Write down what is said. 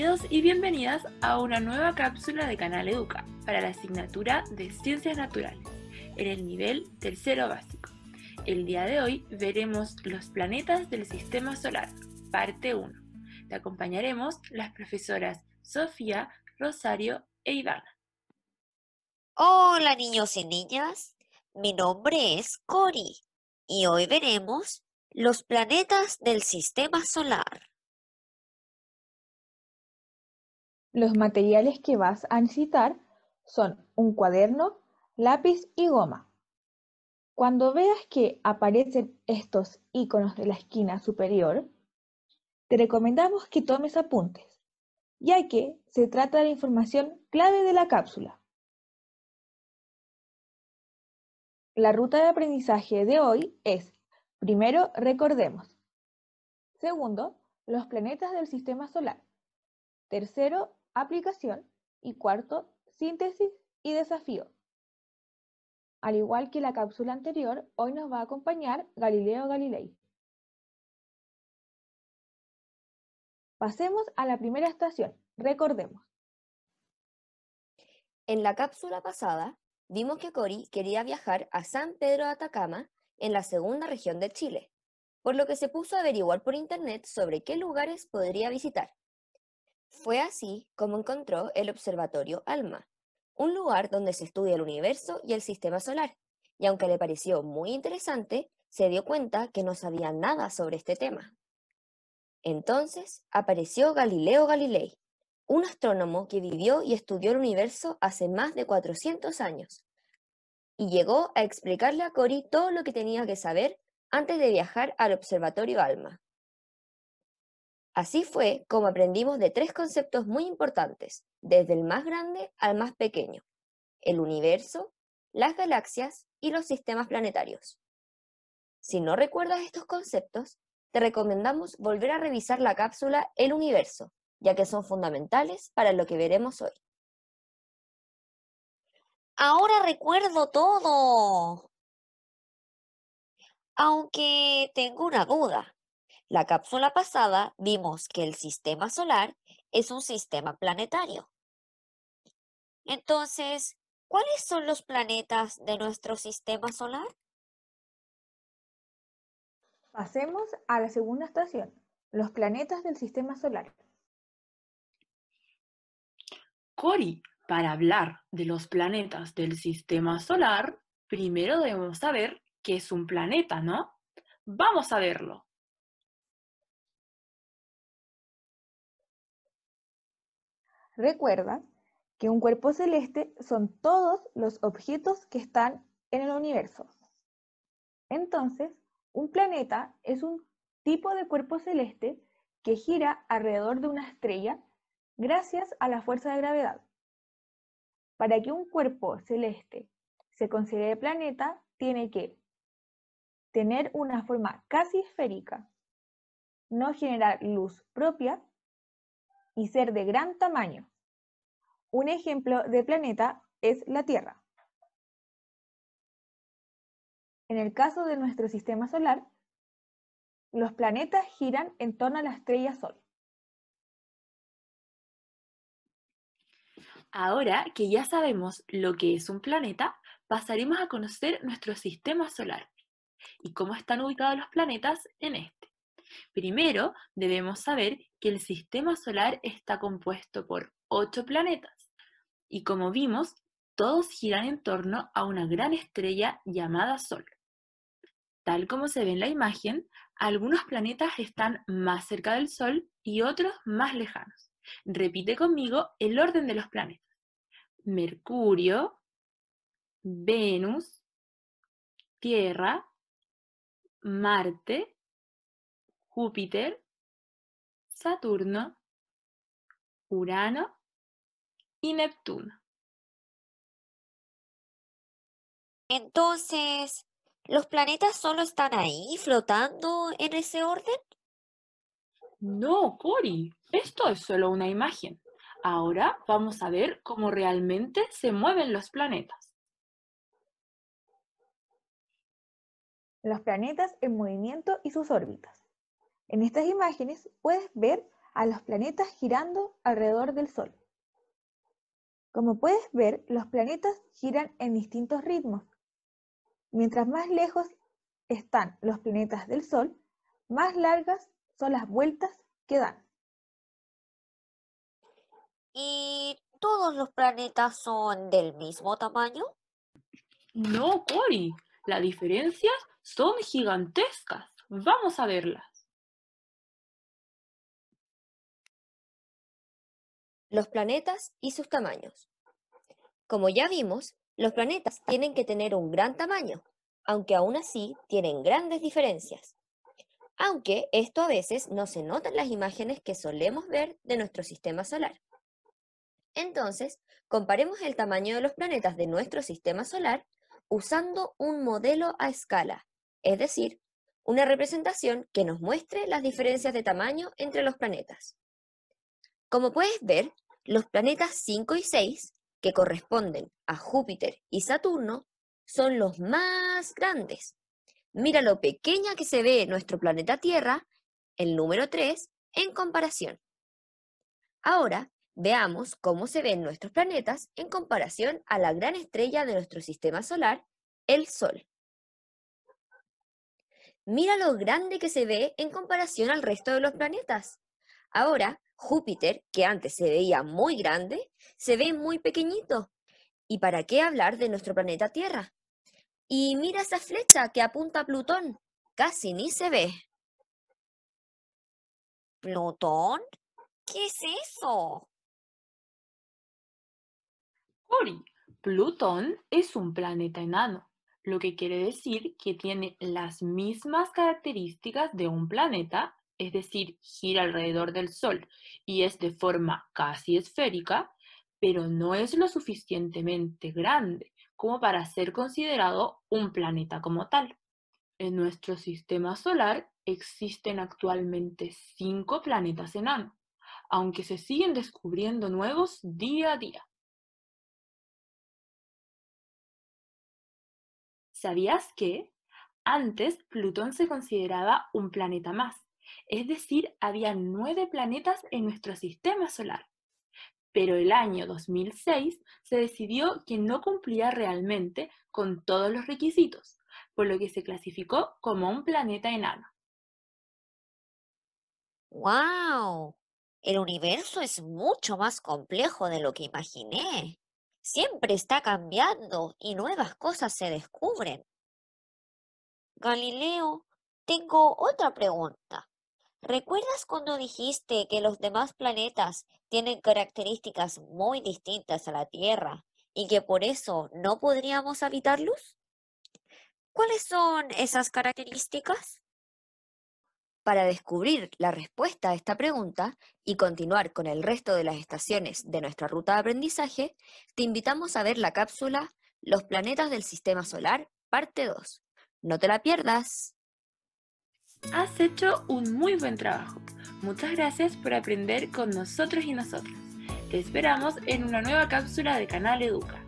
Bienvenidos y bienvenidas a una nueva cápsula de Canal Educa para la asignatura de Ciencias Naturales en el nivel tercero básico. El día de hoy veremos los planetas del Sistema Solar, parte 1. Te acompañaremos las profesoras Sofía, Rosario e Ivana. Hola niños y niñas, mi nombre es Cori y hoy veremos los planetas del Sistema Solar. Los materiales que vas a necesitar son un cuaderno, lápiz y goma. Cuando veas que aparecen estos iconos de la esquina superior, te recomendamos que tomes apuntes, ya que se trata de la información clave de la cápsula. La ruta de aprendizaje de hoy es, primero, recordemos. Segundo, los planetas del sistema solar. Tercero, aplicación y cuarto, síntesis y desafío. Al igual que la cápsula anterior, hoy nos va a acompañar Galileo Galilei. Pasemos a la primera estación. Recordemos. En la cápsula pasada, vimos que Cori quería viajar a San Pedro de Atacama, en la segunda región de Chile, por lo que se puso a averiguar por internet sobre qué lugares podría visitar. Fue así como encontró el Observatorio ALMA, un lugar donde se estudia el universo y el sistema solar, y aunque le pareció muy interesante, se dio cuenta que no sabía nada sobre este tema. Entonces apareció Galileo Galilei, un astrónomo que vivió y estudió el universo hace más de 400 años, y llegó a explicarle a Cory todo lo que tenía que saber antes de viajar al Observatorio Alma. Así fue como aprendimos de tres conceptos muy importantes, desde el más grande al más pequeño, el universo, las galaxias y los sistemas planetarios. Si no recuerdas estos conceptos, te recomendamos volver a revisar la cápsula El universo, ya que son fundamentales para lo que veremos hoy. Ahora recuerdo todo. Aunque tengo una duda. La cápsula pasada vimos que el sistema solar es un sistema planetario. Entonces, ¿cuáles son los planetas de nuestro sistema solar? Pasemos a la segunda estación, los planetas del sistema solar. Cori, para hablar de los planetas del sistema solar, primero debemos saber qué es un planeta, ¿no? Vamos a verlo. Recuerda que un cuerpo celeste son todos los objetos que están en el universo. Entonces, un planeta es un tipo de cuerpo celeste que gira alrededor de una estrella gracias a la fuerza de gravedad. Para que un cuerpo celeste se considere planeta, tiene que tener una forma casi esférica, no generar luz propia y ser de gran tamaño. Un ejemplo de planeta es la Tierra. En el caso de nuestro sistema solar, los planetas giran en torno a la estrella Sol. Ahora que ya sabemos lo que es un planeta, pasaremos a conocer nuestro sistema solar y cómo están ubicados los planetas en este. Primero, debemos saber que el sistema solar está compuesto por ocho planetas y como vimos, todos giran en torno a una gran estrella llamada Sol. Tal como se ve en la imagen, algunos planetas están más cerca del Sol y otros más lejanos. Repite conmigo el orden de los planetas. Mercurio, Venus, Tierra, Marte, Júpiter, Saturno, Urano y Neptuno. Entonces, ¿los planetas solo están ahí flotando en ese orden? No, Cori, esto es solo una imagen. Ahora vamos a ver cómo realmente se mueven los planetas. Los planetas en movimiento y sus órbitas. En estas imágenes puedes ver a los planetas girando alrededor del Sol. Como puedes ver, los planetas giran en distintos ritmos. Mientras más lejos están los planetas del Sol, más largas son las vueltas que dan. ¿Y todos los planetas son del mismo tamaño? No, Cory. Las diferencias son gigantescas. Vamos a verlas. los planetas y sus tamaños. Como ya vimos, los planetas tienen que tener un gran tamaño, aunque aún así tienen grandes diferencias. Aunque esto a veces no se nota en las imágenes que solemos ver de nuestro sistema solar. Entonces, comparemos el tamaño de los planetas de nuestro sistema solar usando un modelo a escala, es decir, una representación que nos muestre las diferencias de tamaño entre los planetas. Como puedes ver, los planetas 5 y 6, que corresponden a Júpiter y Saturno, son los más grandes. Mira lo pequeña que se ve nuestro planeta Tierra, el número 3, en comparación. Ahora veamos cómo se ven nuestros planetas en comparación a la gran estrella de nuestro sistema solar, el Sol. Mira lo grande que se ve en comparación al resto de los planetas. Ahora Júpiter, que antes se veía muy grande, se ve muy pequeñito. ¿Y para qué hablar de nuestro planeta Tierra? Y mira esa flecha que apunta a Plutón. Casi ni se ve. ¿Plutón? ¿Qué es eso? Cori, Plutón es un planeta enano, lo que quiere decir que tiene las mismas características de un planeta, es decir, gira alrededor del Sol y es de forma casi esférica, pero no es lo suficientemente grande como para ser considerado un planeta como tal. En nuestro sistema solar existen actualmente cinco planetas enanos, aunque se siguen descubriendo nuevos día a día. ¿Sabías que? Antes Plutón se consideraba un planeta más, es decir, había nueve planetas en nuestro sistema solar. Pero el año 2006 se decidió que no cumplía realmente con todos los requisitos, por lo que se clasificó como un planeta enano. ¡Wow! El universo es mucho más complejo de lo que imaginé. Siempre está cambiando y nuevas cosas se descubren. Galileo, tengo otra pregunta. ¿Recuerdas cuando dijiste que los demás planetas tienen características muy distintas a la Tierra y que por eso no podríamos habitarlos? ¿Cuáles son esas características? Para descubrir la respuesta a esta pregunta y continuar con el resto de las estaciones de nuestra ruta de aprendizaje, te invitamos a ver la cápsula Los planetas del Sistema Solar, parte 2. No te la pierdas. Has hecho un muy buen trabajo. Muchas gracias por aprender con nosotros y nosotras. Te esperamos en una nueva cápsula de Canal Educa.